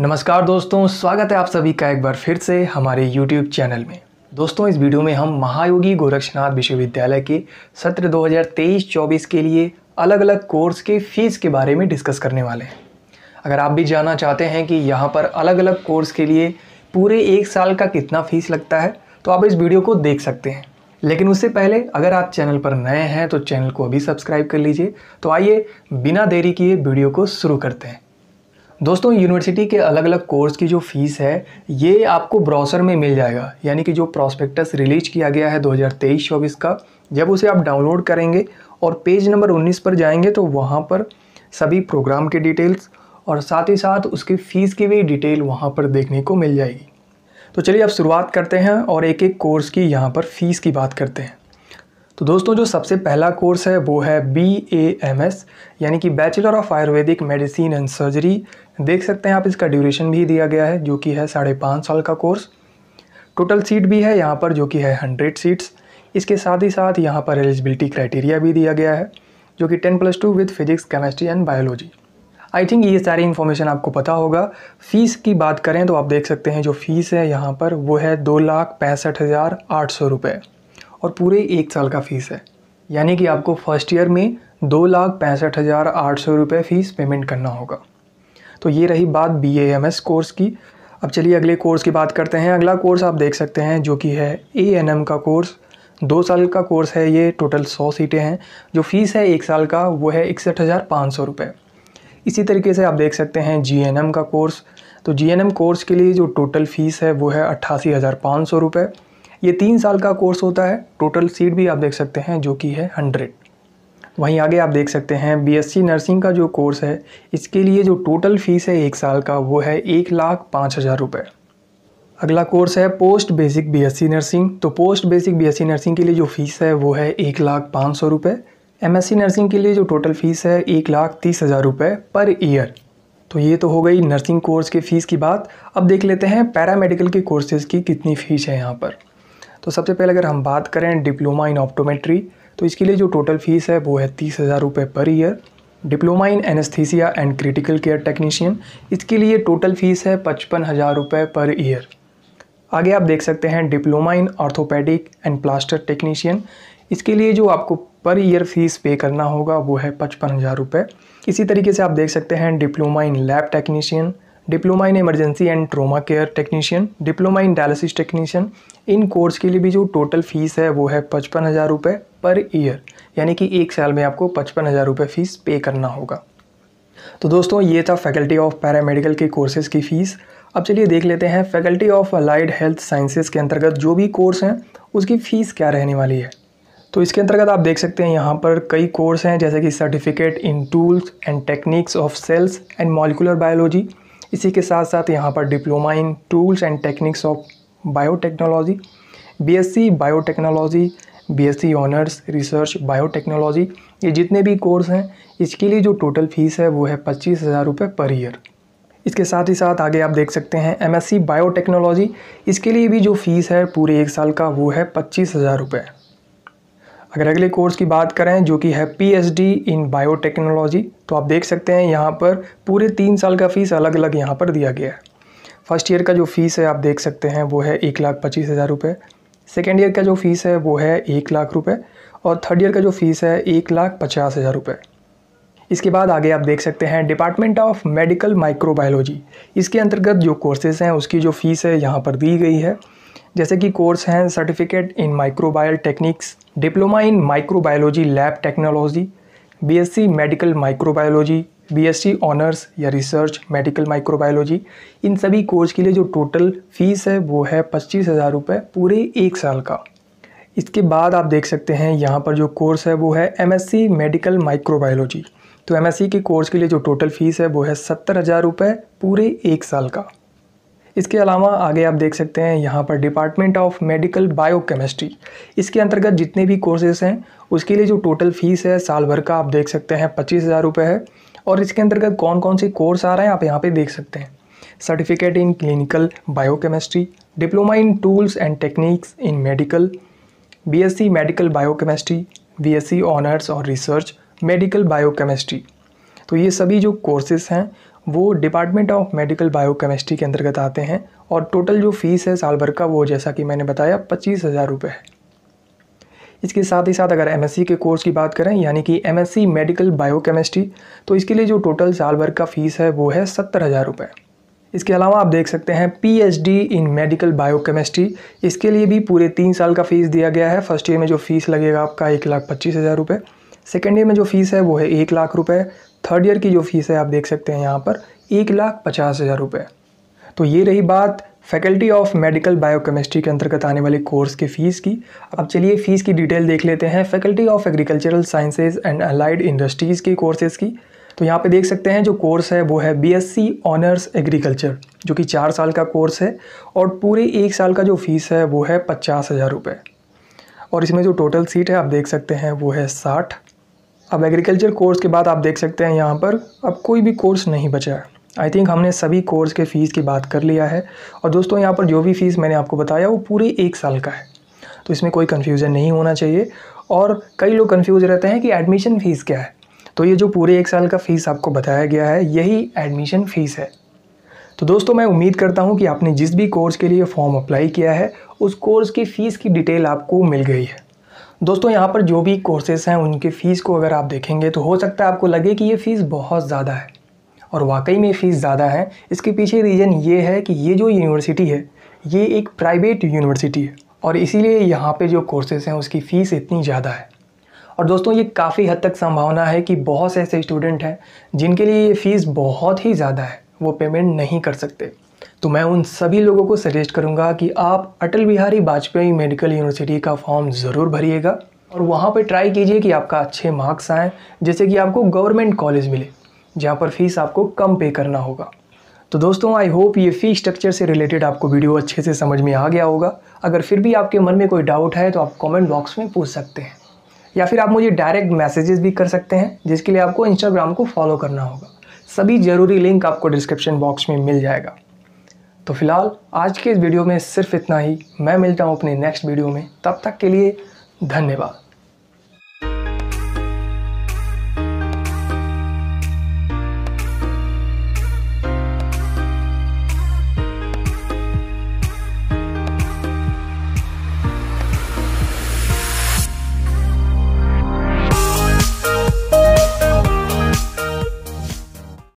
नमस्कार दोस्तों स्वागत है आप सभी का एक बार फिर से हमारे YouTube चैनल में दोस्तों इस वीडियो में हम महायोगी गोरक्षनाथ विश्वविद्यालय के सत्र 2023-24 के लिए अलग अलग कोर्स के फीस के बारे में डिस्कस करने वाले हैं अगर आप भी जानना चाहते हैं कि यहाँ पर अलग अलग कोर्स के लिए पूरे एक साल का कितना फीस लगता है तो आप इस वीडियो को देख सकते हैं लेकिन उससे पहले अगर आप चैनल पर नए हैं तो चैनल को अभी सब्सक्राइब कर लीजिए तो आइए बिना देरी किए वीडियो को शुरू करते हैं दोस्तों यूनिवर्सिटी के अलग अलग कोर्स की जो फ़ीस है ये आपको ब्राउज़र में मिल जाएगा यानी कि जो प्रॉस्पेक्टस रिलीज किया गया है 2023-24 का जब उसे आप डाउनलोड करेंगे और पेज नंबर 19 पर जाएंगे तो वहाँ पर सभी प्रोग्राम के डिटेल्स और साथ ही साथ उसकी फ़ीस की भी डिटेल वहाँ पर देखने को मिल जाएगी तो चलिए अब शुरुआत करते हैं और एक एक कोर्स की यहाँ पर फ़ीस की बात करते हैं तो दोस्तों जो सबसे पहला कोर्स है वो है बी ए एम एस यानी कि bachelor of ayurvedic medicine and surgery देख सकते हैं आप इसका ड्यूरेशन भी दिया गया है जो कि है साढ़े पाँच साल का कोर्स टोटल सीट भी है यहाँ पर जो कि है हंड्रेड सीट्स इसके साथ ही साथ यहाँ पर एलिजिबिलिटी क्राइटेरिया भी दिया गया है जो कि ten plus two with physics chemistry and biology I think ये सारी इन्फॉर्मेशन आपको पता होगा फ़ीस की बात करें तो आप देख सकते हैं जो फ़ीस है यहाँ पर वो है दो लाख पैंसठ हज़ार आठ सौ रुपये और पूरे एक साल का फ़ीस है यानी कि आपको फर्स्ट ईयर में दो लाख पैंसठ हज़ार आठ सौ रुपये फ़ीस पेमेंट करना होगा तो ये रही बात बी एम एस कोर्स की अब चलिए अगले कोर्स की बात करते हैं अगला कोर्स आप देख सकते हैं जो कि है ए एन एम का कोर्स दो साल का कोर्स है ये टोटल सौ सीटें हैं जो फ़ीस है एक साल का वो है इकसठ हज़ार पाँच सौ रुपये इसी तरीके से आप देख सकते हैं जी एन एम का कोर्स तो जी एन एम कोर्स के लिए जो टोटल फ़ीस है वो है अट्ठासी हज़ार पाँच सौ रुपये ये तीन साल का कोर्स होता है टोटल सीट भी आप देख सकते हैं जो कि है हंड्रेड वहीं आगे आप देख सकते हैं बीएससी नर्सिंग का जो कोर्स है इसके लिए जो टोटल फ़ीस है एक साल का वो है एक लाख पाँच हज़ार रुपये अगला कोर्स है पोस्ट बेसिक बीएससी नर्सिंग तो पोस्ट बेसिक बीएससी नर्सिंग के लिए जो फ़ीस है वो है एक लाख पाँच सौ रुपये एम नर्सिंग के लिए जो टोटल फ़ीस है एक लाख तीस हज़ार रुपये पर ईयर तो ये तो हो गई नर्सिंग कोर्स के फ़ीस की बात अब देख लेते हैं पैरामेडिकल के कोर्सेज़ की कितनी फ़ीस है यहाँ पर तो सबसे पहले अगर हम बात करें डिप्लोमा इन ऑप्टोमेट्री तो इसके लिए जो टोटल फीस है वो है तीस हज़ार रुपये per year diploma in anaesthesia and critical care technician इसके लिए टोटल फीस है पचपन हज़ार रुपये पर ईयर आगे आप देख सकते हैं diploma in orthopaedic and plaster technician इसके लिए जो आपको पर ईयर फीस पे करना होगा वो है पचपन हज़ार रुपये इसी तरीके से आप देख सकते हैं diploma in lab technician diploma in emergency and trauma care technician diploma in dialysis technician इन कोर्स के लिए भी जो टोटल फ़ीस है वो है पचपन हज़ार रुपये पर ईयर यानी कि एक साल में आपको पचपन हज़ार रुपये फ़ीस पे करना होगा तो दोस्तों ये था फैकल्टी ऑफ पैरामेडिकल के कोर्सेज़ की फ़ीस अब चलिए देख लेते हैं faculty of allied health sciences के अंतर्गत जो भी कोर्स हैं उसकी फ़ीस क्या रहने वाली है तो इसके अंतर्गत आप देख सकते हैं यहाँ पर कई कोर्स हैं जैसे कि certificate in tools and techniques of cells and molecular biology इसी के साथ साथ यहाँ पर diploma in tools and techniques of biotechnology BSc biotechnology BSc honours research biotechnology ये जितने भी कोर्स हैं इसके लिए जो टोटल फीस है वो है पच्चीस हज़ार रुपये पर ईयर इसके साथ ही साथ आगे आप देख सकते हैं एमएससी बायोटेक्नोलॉजी इसके लिए भी जो फीस है पूरे एक साल का वो है पच्चीस हज़ार रुपये अगर अगले कोर्स की बात करें जो कि है पीएचडी इन बायोटेक्नोलॉजी तो आप देख सकते हैं यहाँ पर पूरे तीन साल का फ़ीस अलग अलग यहाँ पर दिया गया है फर्स्ट ईयर का जो फ़ीस है आप देख सकते हैं वो है एक लाख पच्चीस हज़ार रुपये सेकेंड ईयर का जो फ़ीस है वो है एक लाख रुपये और थर्ड ईयर का जो फ़ीस है एक लाख पचास हज़ार रुपये इसके बाद आगे आप देख सकते हैं डिपार्टमेंट ऑफ मेडिकल माइक्रोबायोलॉजी इसके अंतर्गत जो कोर्सेज़ हैं उसकी जो फ़ीस है यहाँ पर दी गई है जैसे कि कोर्स हैं certificate in microbial techniques diploma in microbiology lab technology BSc medical microbiology BSc honours या रिसर्च मेडिकल माइक्रोबायोलॉजी इन सभी कोर्स के लिए जो टोटल फीस है वो है पच्चीस हज़ार रुपये पूरे एक साल का इसके बाद आप देख सकते हैं यहाँ पर जो कोर्स है वो है एम मेडिकल माइक्रोबायोलॉजी तो एम के कोर्स के लिए जो टोटल फीस है वो है सत्तर हज़ार रुपये पूरे एक साल का इसके अलावा आगे आप देख सकते हैं यहाँ पर डिपार्टमेंट ऑफ मेडिकल बायोकेमिस्ट्री इसके अंतर्गत जितने भी कोर्सेज़ हैं उसके लिए जो टोटल फीस है साल भर का आप देख सकते हैं पच्चीस हज़ार रुपये है और इसके अंतर्गत कौन कौन से कोर्स आ रहे हैं आप यहाँ पर देख सकते हैं certificate in clinical biochemistry diploma in tools and techniques in medical C medical biochemistry C honours और रिसर्च मेडिकल बायोकेमिस्ट्री तो ये सभी जो कोर्सेज हैं वो डिपार्टमेंट ऑफ मेडिकल बायोकेमिस्ट्री के अंतर्गत आते हैं और टोटल जो फ़ीस है साल भर का वो जैसा कि मैंने बताया पच्चीस हज़ार रुपये है इसके साथ ही साथ अगर एमएससी के कोर्स की बात करें यानी कि एमएससी मेडिकल बायोकेमिस्ट्री तो इसके लिए जो टोटल साल भर का फ़ीस है वो है सत्तर हज़ार रुपये इसके अलावा आप देख सकते हैं पी इन मेडिकल बायोकेमिस्ट्री इसके लिए भी पूरे तीन साल का फ़ीस दिया गया है फर्स्ट ईयर में जो फ़ीस लगेगा आपका एक लाख पच्चीस हज़ार रुपये सेकेंड ईयर में जो फ़ीस है वो है एक लाख रुपये थर्ड ईयर की जो फीस है आप देख सकते हैं यहाँ पर एक लाख पचास हज़ार रुपये तो ये रही बात फैकल्टी ऑफ मेडिकल बायोकेमिस्ट्री के अंतर्गत आने वाले कोर्स की फ़ीस की अब चलिए फ़ीस की डिटेल देख लेते हैं faculty of agricultural sciences and allied industries के कोर्सेज़ की तो यहाँ पे देख सकते हैं जो कोर्स है वो है बीएससी ऑनर्स एग्रीकल्चर जो कि चार साल का कोर्स है और पूरे एक साल का जो फ़ीस है वो है पचास हज़ार रुपये और इसमें जो टोटल सीट है आप देख सकते हैं वो है साठ अब एग्रीकल्चर कोर्स के बाद आप देख सकते हैं यहाँ पर अब कोई भी कोर्स नहीं बचा है आई थिंक हमने सभी कोर्स के फ़ीस की बात कर लिया है और दोस्तों यहाँ पर जो भी फ़ीस मैंने आपको बताया वो पूरे एक साल का है तो इसमें कोई कन्फ्यूज़न नहीं होना चाहिए और कई लोग कन्फ्यूज़ रहते हैं कि एडमिशन फ़ीस क्या है तो ये जो पूरे एक साल का फ़ीस आपको बताया गया है यही एडमिशन फ़ीस है तो दोस्तों मैं उम्मीद करता हूँ कि आपने जिस भी कोर्स के लिए फॉर्म अप्लाई किया है उस कोर्स की फ़ीस की डिटेल आपको मिल गई है दोस्तों यहाँ पर जो भी कोर्सेज हैं उनकी फ़ीस को अगर आप देखेंगे तो हो सकता है आपको लगे कि ये फ़ीस बहुत ज़्यादा है और वाकई में फ़ीस ज़्यादा है इसके पीछे रीज़न ये है कि ये जो यूनिवर्सिटी है ये एक प्राइवेट यूनिवर्सिटी है और इसीलिए यहाँ पर जो कोर्सेज हैं उसकी फ़ीस इतनी ज़्यादा है और दोस्तों ये काफ़ी हद तक संभावना है कि बहुत से ऐसे स्टूडेंट हैं जिनके लिए ये फ़ीस बहुत ही ज़्यादा है वो पेमेंट नहीं कर सकते तो मैं उन सभी लोगों को सजेस्ट करूँगा कि आप अटल बिहारी वाजपेयी मेडिकल यूनिवर्सिटी का फॉर्म ज़रूर भरिएगा और वहाँ पर ट्राई कीजिए कि आपका अच्छे मार्क्स आएँ जैसे कि आपको गवर्नमेंट कॉलेज मिले जहाँ पर फ़ीस आपको कम पे करना होगा तो दोस्तों आई होप ये फ़ी स्ट्रक्चर से रिलेटेड आपको वीडियो अच्छे से समझ में आ गया होगा अगर फिर भी आपके मन में कोई डाउट है तो आप कमेंट बॉक्स में पूछ सकते हैं या फिर आप मुझे डायरेक्ट मैसेजेस भी कर सकते हैं जिसके लिए आपको इंस्टाग्राम को फॉलो करना होगा सभी ज़रूरी लिंक आपको डिस्क्रिप्शन बॉक्स में मिल जाएगा तो फिलहाल आज के इस वीडियो में सिर्फ इतना ही मैं मिलता हूँ अपने नेक्स्ट वीडियो में तब तक के लिए धन्यवाद